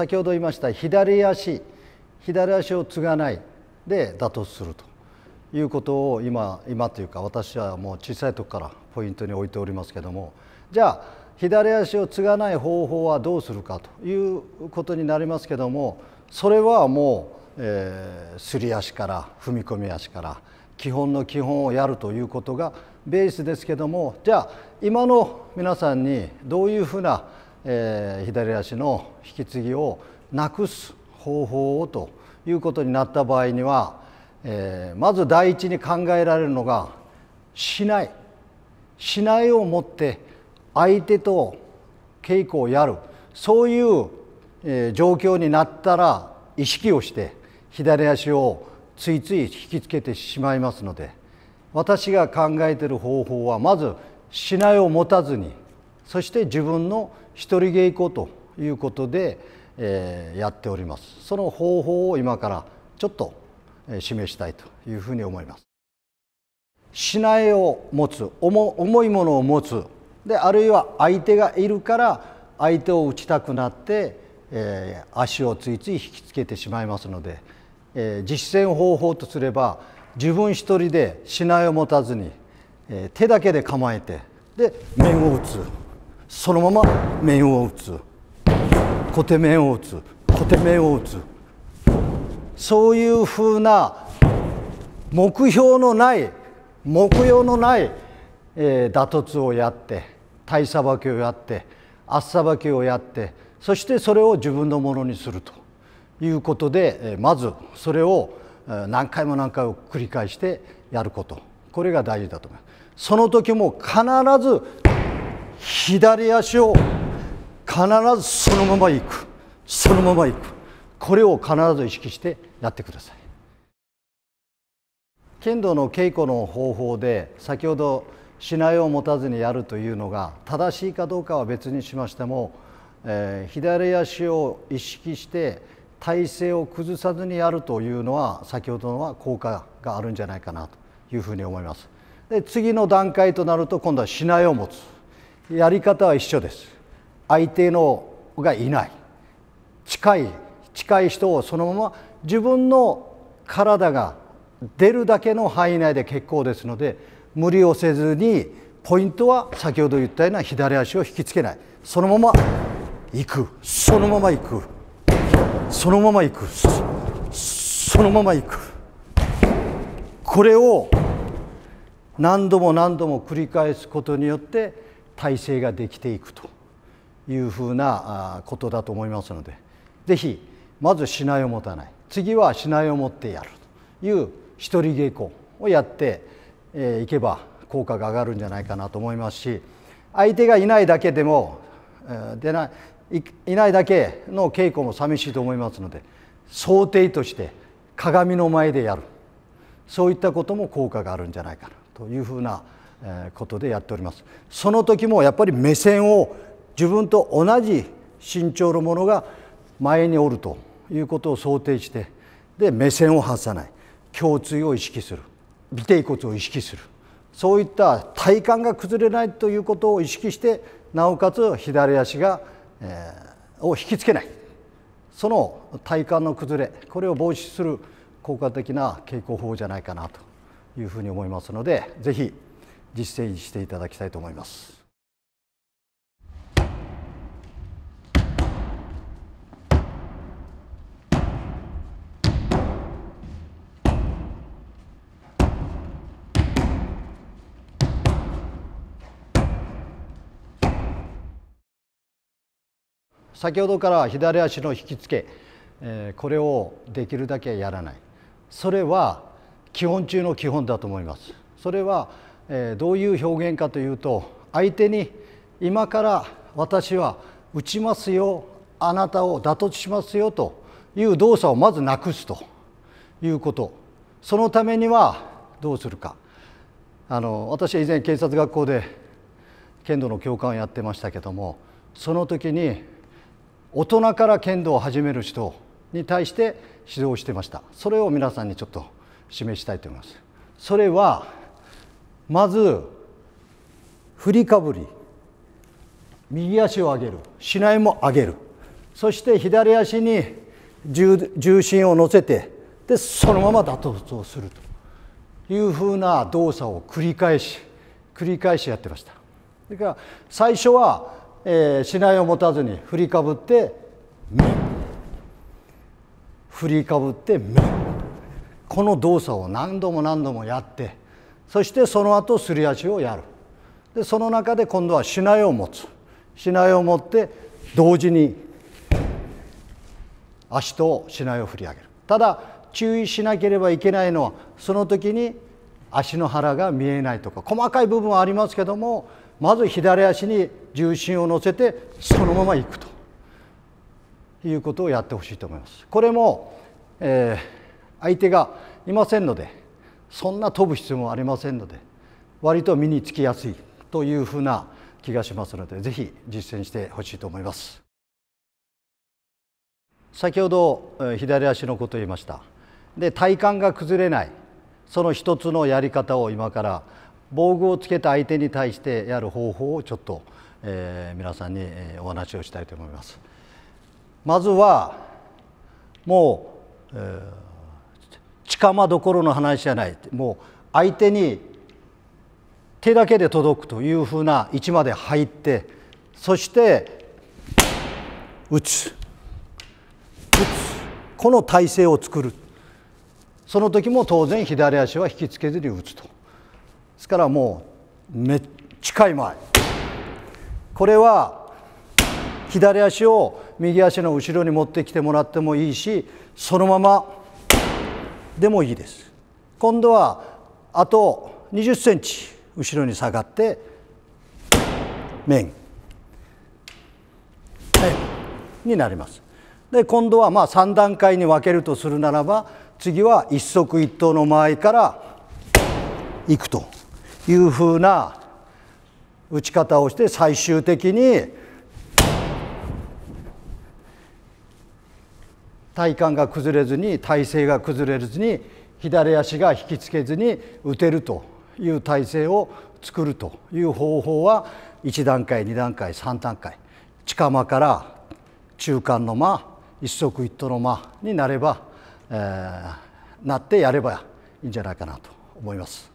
先ほど言いました左足左足を継がないで打突するということを今今というか私はもう小さい時からポイントに置いておりますけどもじゃあ左足を継がない方法はどうするかということになりますけどもそれはもう、えー、すり足から踏み込み足から基本の基本をやるということがベースですけどもじゃあ今の皆さんにどういうふうなえー、左足の引き継ぎをなくす方法をということになった場合には、えー、まず第一に考えられるのがしないしないをもって相手と稽古をやるそういう、えー、状況になったら意識をして左足をついつい引きつけてしまいますので私が考えている方法はまずしないを持たずにそして自分の一人芸行こうということで、えー、やっておりますその方法を今からちょっと示したいというふうに思いますしないを持つ重いものを持つであるいは相手がいるから相手を打ちたくなって、えー、足をついつい引きつけてしまいますので、えー、実践方法とすれば自分一人でしなえを持たずに、えー、手だけで構えてで面を打つ。そのまま面を打つ小手面を打つ小手面を打つそういうふうな目標のない目標のない、えー、打突をやって体さばきをやって足さばきをやってそしてそれを自分のものにするということで、えー、まずそれを何回も何回も繰り返してやることこれが大事だと思います。その時も必ず左足を必ずそのまま行くそのまま行くこれを必ず意識してやってください剣道の稽古の方法で先ほどしないを持たずにやるというのが正しいかどうかは別にしましても、えー、左足を意識して体勢を崩さずにやるというのは先ほどのは効果があるんじゃないかなというふうに思います。で次の段階となると今度はしないを持つ。やり方は一緒です相手のがいない近い近い人をそのまま自分の体が出るだけの範囲内で結構ですので無理をせずにポイントは先ほど言ったような左足を引きつけないそのまま行くそのまま行くそのまま行くそのまま行くこれを何度も何度も繰り返すことによって体制ができていくというふうなことだと思いますので是非まずしないを持たない次はしないを持ってやるという一人稽古をやっていけば効果が上がるんじゃないかなと思いますし相手がいないだけでもでないいないだけの稽古も寂しいと思いますので想定として鏡の前でやるそういったことも効果があるんじゃないかなというふうなことでやっておりますその時もやっぱり目線を自分と同じ身長のものが前におるということを想定してで目線を外さない胸椎を意識する尾てい骨を意識するそういった体幹が崩れないということを意識してなおかつ左足が、えー、を引きつけないその体幹の崩れこれを防止する効果的な傾向法じゃないかなというふうに思いますので是非実践していただきたいと思います。先ほどから左足の引き付けえこれをできるだけやらないそれは基本中の基本だと思いますそれはえどういう表現かというと相手に「今から私は打ちますよあなたを打突しますよ」という動作をまずなくすということそのためにはどうするかあの私は以前警察学校で剣道の教官をやってましたけどもその時に大人から剣道を始める人に対して指導してましたそれを皆さんにちょっと示したいと思いますそれはまず振りかぶり右足を上げるしないも上げるそして左足に重心を乗せてでそのまま打突をするというふうな動作を繰り返し繰り返しやってましたそれから最初は、えー、しないを持たずに振りかぶって面振りかぶって面この動作を何度も何度もやってそしてその後すり足をやるでその中で今度はしなえを持つしなえを持って同時に足としなえを振り上げるただ注意しなければいけないのはその時に足の腹が見えないとか細かい部分はありますけどもまず左足に重心を乗せてそのまま行くということをやってほしいと思います。これも、えー、相手がいませんのでそんな飛ぶ必要もありませんので割と身につきやすいというふうな気がしますのでぜひ実践してほしいと思います。先ほど左足のことを言いましたで体幹が崩れないその一つのやり方を今から防具をつけた相手に対してやる方法をちょっと、えー、皆さんにお話をしたいと思います。まずはもう、えー近間どころの話じゃないもう相手に手だけで届くというふうな位置まで入ってそして打つ打つこの体勢を作るその時も当然左足は引きつけずに打つとですからもうめ近い前これは左足を右足の後ろに持ってきてもらってもいいしそのままでもいいです今度はあと20センチ後ろに下がって面になりますで今度はまあ3段階に分けるとするならば次は一足一投の間合いからいくというふうな打ち方をして最終的に体幹が崩れずに体勢が崩れずに左足が引きつけずに打てるという体勢を作るという方法は1段階2段階3段階近間から中間の間一足一投の間になれば、えー、なってやればいいんじゃないかなと思います。